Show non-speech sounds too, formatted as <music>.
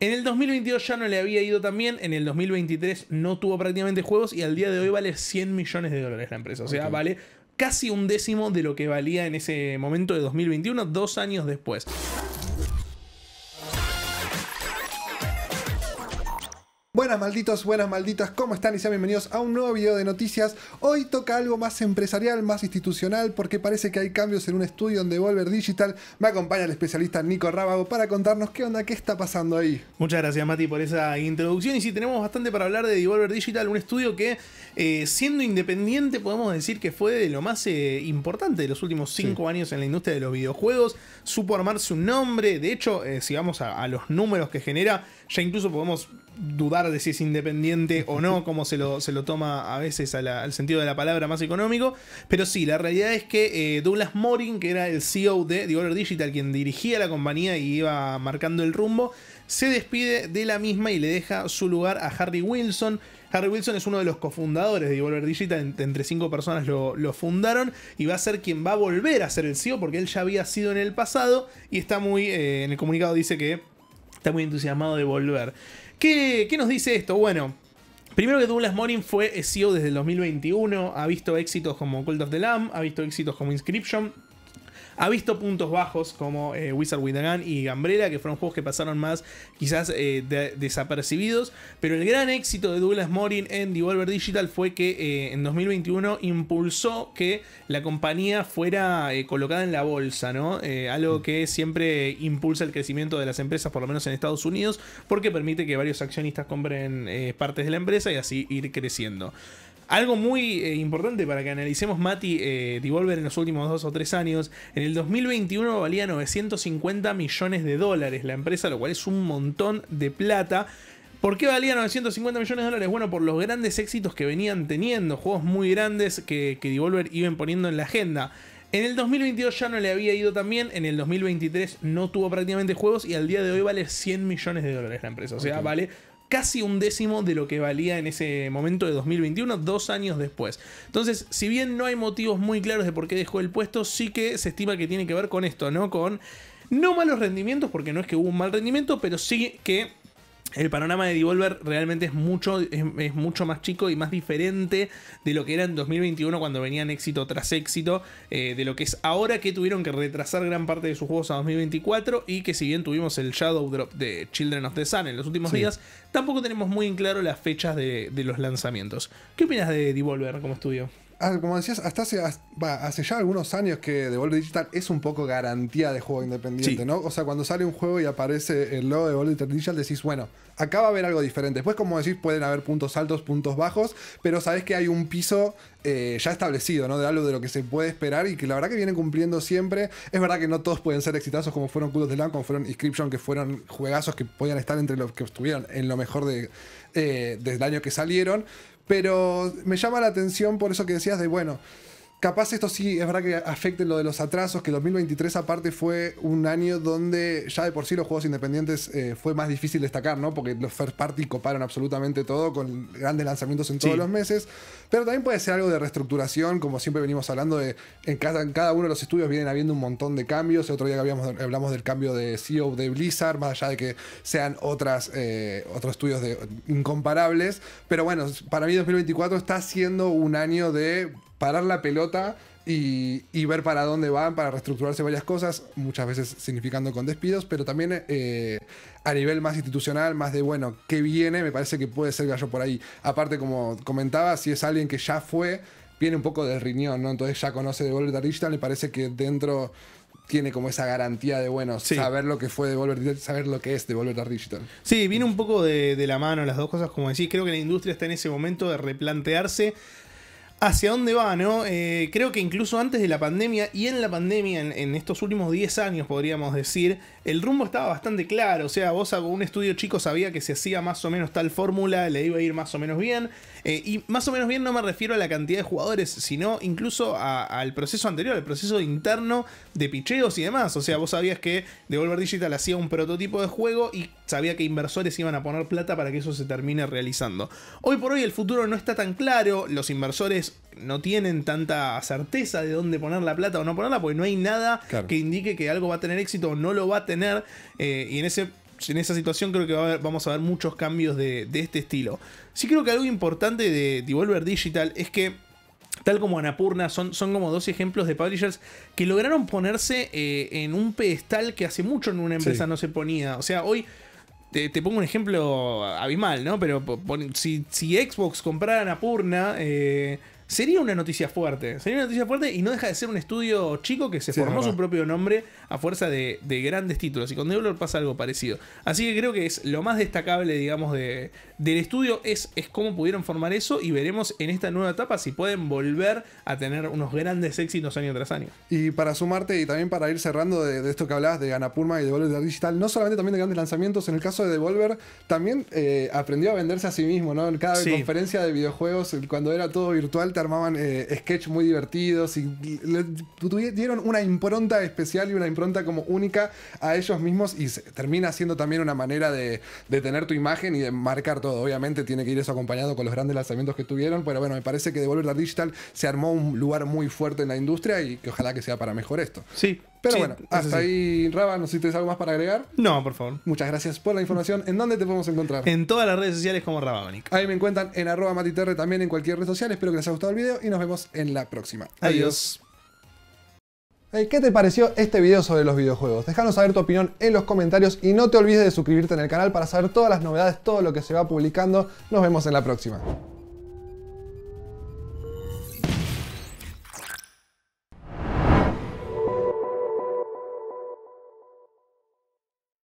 En el 2022 ya no le había ido tan bien, en el 2023 no tuvo prácticamente juegos y al día de hoy vale 100 millones de dólares la empresa. O sea, vale casi un décimo de lo que valía en ese momento de 2021, dos años después. Buenas malditos, buenas malditas, ¿cómo están? Y sean bienvenidos a un nuevo video de noticias. Hoy toca algo más empresarial, más institucional, porque parece que hay cambios en un estudio en Devolver Digital. Me acompaña el especialista Nico Rábago para contarnos qué onda, qué está pasando ahí. Muchas gracias Mati por esa introducción. Y si tenemos bastante para hablar de Devolver Digital, un estudio que eh, siendo independiente podemos decir que fue de lo más eh, importante de los últimos cinco años en la industria de los videojuegos. Supo armarse un nombre, de hecho, eh, si vamos a los números que genera, ya incluso podemos dudar de si es independiente o no, <laughs> como se lo, se lo toma a veces al sentido de la palabra más económico. Pero sí, la realidad es que eh, Douglas Morin, que era el CEO de Devolver Digital, quien dirigía la compañía y iba marcando el rumbo, se despide de la misma y le deja su lugar a Harry Wilson. Harry Wilson es uno de los cofundadores de Devolver Digital, entre cinco personas lo, fundaron y va a ser quien va a volver a ser el CEO porque él ya había sido en el pasado y está muy, eh, en el comunicado dice que está muy entusiasmado de volver. ¿Qué, qué nos dice esto? Bueno, Primero que Douglas Morning fue eh, CEO desde el 2021, ha visto éxitos como Cult of the Lamb, ha visto éxitos como Inscription, ha visto puntos bajos como eh, Wizard with y Gambrera, que fueron juegos que pasaron más quizás eh, desapercibidos, pero el gran éxito de Douglas Morin en Devolver Digital fue que eh, en 2021 impulsó que la compañía fuera colocada en la bolsa, ¿no? algo mm. que siempre impulsa el crecimiento de las empresas, por lo menos en Estados Unidos, porque permite que varios accionistas compren partes de la empresa y así ir creciendo. Algo muy eh, importante para que analicemos Mati eh, Devolver en los últimos dos o tres años. En el 2021 valía 950 millones de dólares la empresa, lo cual es un montón de plata. ¿Por qué valía 950 millones de dólares? Bueno, por los grandes éxitos que venían teniendo, juegos muy grandes que, Devolver iban poniendo en la agenda. En el 2022 ya no le había ido tan bien, en el 2023 no tuvo prácticamente juegos y al día de hoy vale 100 millones de dólares la empresa. O sea, vale casi un décimo de lo que valía en ese momento de 2021, dos años después. Entonces, si bien no hay motivos muy claros de por qué dejó el puesto, sí que se estima que tiene que ver con esto, ¿no? Con no malos rendimientos, porque no es que hubo un mal rendimiento, pero sí que el panorama de Devolver realmente es mucho, es, mucho más chico y más diferente de lo que era en 2021 cuando venían éxito tras éxito, eh, de lo que es ahora que tuvieron que retrasar gran parte de sus juegos a 2024 y que si bien tuvimos el Shadow Drop de Children of the Sun en los últimos días, tampoco tenemos muy en claro las fechas de los lanzamientos. ¿Qué opinas de Devolver como estudio? Ah, como decías, hasta hace, ya algunos años que Devolver Digital es un poco garantía de juego independiente, ¿no? O sea, cuando sale un juego y aparece el logo de Devolver Digital, decís, bueno, acá va a haber algo diferente. Después, como decís, pueden haber puntos altos, puntos bajos, pero sabés que hay un piso eh, ya establecido, ¿no? De algo de lo que se puede esperar y que la verdad que vienen cumpliendo siempre. Es verdad que no todos pueden ser exitosos como fueron Cudos de Lan, como fueron Inscription, que fueron juegazos que podían estar entre los que estuvieron en lo mejor de, eh, del año que salieron. Pero me llama la atención por eso que decías de, bueno, Capaz esto sí es verdad que afecte lo de los atrasos, que 2023 aparte fue un año donde ya de por sí los juegos independientes eh, fue más difícil destacar, ¿no? Porque los first party coparon absolutamente todo con grandes lanzamientos en todos los meses. Pero también puede ser algo de reestructuración, como siempre venimos hablando de en cada, cada uno de los estudios vienen habiendo un montón de cambios. El otro día habíamos, hablamos del cambio de CEO de Blizzard, más allá de que sean otras, eh, otros estudios incomparables. Pero bueno, para mí 2024 está siendo un año de parar la pelota y, ver para dónde van, para reestructurarse varias cosas, muchas veces significando con despidos, pero también eh, a nivel más institucional, más de, bueno, ¿qué viene? Me parece que puede ser gallo por ahí. Aparte, como comentaba, si es alguien que ya fue, viene un poco del riñón, ¿no? Entonces ya conoce de Volver Digital, me parece que dentro tiene como esa garantía de, bueno, saber lo que fue Devolver Digital, saber lo que es Devolver Digital. Sí, viene un poco de la mano las dos cosas, como decís, creo que la industria está en ese momento de replantearse hacia dónde va, ¿no? Eh, creo que incluso antes de la pandemia y en la pandemia, en, estos últimos 10 años podríamos decir, el rumbo estaba bastante claro. O sea, vos hago un estudio chico sabía que se hacía más o menos tal fórmula, le iba a ir más o menos bien. Eh, y más o menos bien no me refiero a la cantidad de jugadores, sino incluso al proceso anterior, al proceso interno de picheos y demás. O sea, vos sabías que Devolver Digital hacía un prototipo de juego y sabía que inversores iban a poner plata para que eso se termine realizando. Hoy por hoy el futuro no está tan claro, los inversores no tienen tanta certeza de dónde poner la plata o no ponerla, porque no hay nada que indique que algo va a tener éxito o no lo va a tener. Eh, y en ese en esa situación creo que vamos a ver muchos cambios de, este estilo. Sí creo que algo importante de Devolver Digital es que, tal como Anapurna, son, son como dos ejemplos de publishers que lograron ponerse eh, en un pedestal que hace mucho en una empresa no se ponía. O sea, hoy... Te, pongo un ejemplo abismal, ¿no? Pero si, Xbox comprara Anapurna, eh, sería una noticia fuerte. Sería una noticia fuerte y no deja de ser un estudio chico que se formó su propio nombre a fuerza de, grandes títulos. Y con Devolver pasa algo parecido. Así que creo que es lo más destacable, digamos, de, del estudio es, es cómo pudieron formar eso y veremos en esta nueva etapa si pueden volver a tener unos grandes éxitos año tras año. Y para sumarte y también para ir cerrando de, esto que hablabas de Ganapurma y Devolver Digital, no solamente también de grandes lanzamientos, en el caso de Devolver también eh, aprendió a venderse a sí mismo, ¿no? En cada conferencia de videojuegos, cuando era todo virtual, armaban eh, sketch muy divertidos y le, dieron una impronta especial y una impronta como única a ellos mismos y termina siendo también una manera de, tener tu imagen y de marcar todo. Obviamente tiene que ir eso acompañado con los grandes lanzamientos que tuvieron, pero bueno, me parece que Devolver Digital se armó un lugar muy fuerte en la industria y que ojalá que sea para mejor esto. Sí, pero bueno, hasta ahí, Raba. No sé algo más para agregar. No, por favor. Muchas gracias por la información. ¿En dónde te podemos encontrar? En todas las redes sociales como Rabamanic. Ahí me encuentran en arroba matiterre también en cualquier red social. Espero que les haya gustado el video y nos vemos en la próxima. Adiós. ¿Qué te pareció este video sobre los videojuegos? Déjanos saber tu opinión en los comentarios y no te olvides de suscribirte en el canal para saber todas las novedades, todo lo que se va publicando. Nos vemos en la próxima.